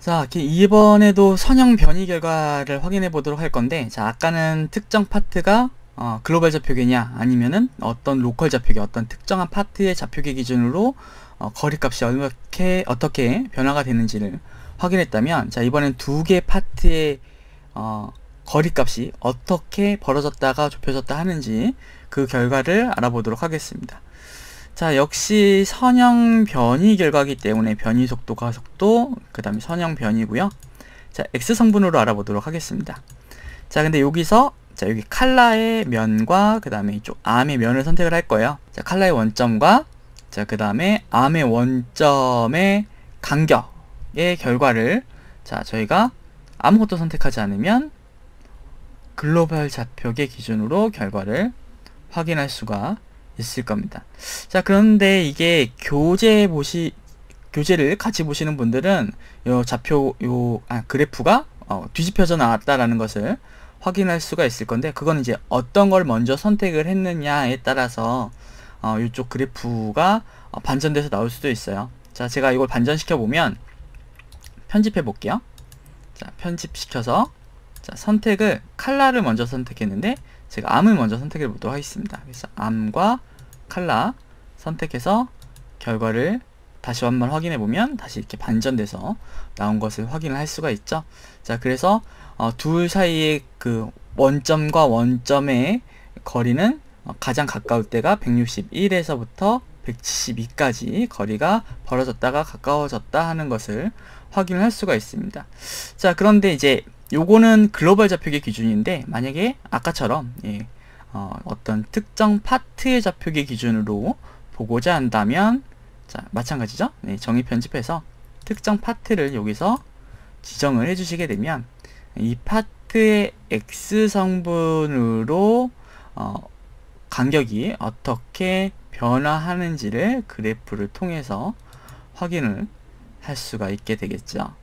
자, 이번에도 선형 변이 결과를 확인해 보도록 할 건데, 자, 아까는 특정 파트가 어, 글로벌 좌표계냐, 아니면은 어떤 로컬 좌표계, 어떤 특정한 파트의 좌표계 기준으로 어, 거리값이 어떻게, 어떻게 변화가 되는지를 확인했다면, 자, 이번엔 두 개 파트의 어, 거리값이 어떻게 벌어졌다가 좁혀졌다 하는지 그 결과를 알아보도록 하겠습니다. 자 역시 선형 변이 결과기 때문에 변이 속도 가속도 그 다음에 선형 변이고요 자 x 성분으로 알아보도록 하겠습니다 자 근데 여기서 자 여기 칼라의 면과 그 다음에 이쪽 암의 면을 선택을 할 거예요 자 칼라의 원점과 자그 다음에 암의 원점의 간격의 결과를 자 저희가 아무것도 선택하지 않으면 글로벌 좌표계 기준으로 결과를 확인할 수가 있을 겁니다. 자, 그런데 이게 교재 보시, 교재를 같이 보시는 분들은 요 좌표, 요, 아, 그래프가 어, 뒤집혀져 나왔다라는 것을 확인할 수가 있을 건데, 그건 이제 어떤 걸 먼저 선택을 했느냐에 따라서 어, 이쪽 그래프가 어, 반전돼서 나올 수도 있어요. 자, 제가 이걸 반전시켜 보면 편집해 볼게요. 자, 편집시켜서 자, 선택을 칼라를 먼저 선택했는데 제가 암을 먼저 선택해 보도록 하겠습니다. 그래서 암과 칼라 선택해서 결과를 다시 한번 확인해 보면 다시 이렇게 반전돼서 나온 것을 확인을 할 수가 있죠. 자, 그래서 어, 둘 사이의 그 원점과 원점의 거리는 어, 가장 가까울 때가 161에서부터 172까지 거리가 벌어졌다가 가까워졌다 하는 것을 확인을 할 수가 있습니다. 자, 그런데 이제 요거는 글로벌 좌표계 기준인데 만약에 아까처럼 예, 어, 어떤 특정 파트의 좌표기 기준으로 보고자 한다면 자 마찬가지죠 네, 정의 편집해서 특정 파트를 여기서 지정을 해주시게 되면 이 파트의 x 성분으로 어, 간격이 어떻게 변화하는지를 그래프를 통해서 확인을 할 수가 있게 되겠죠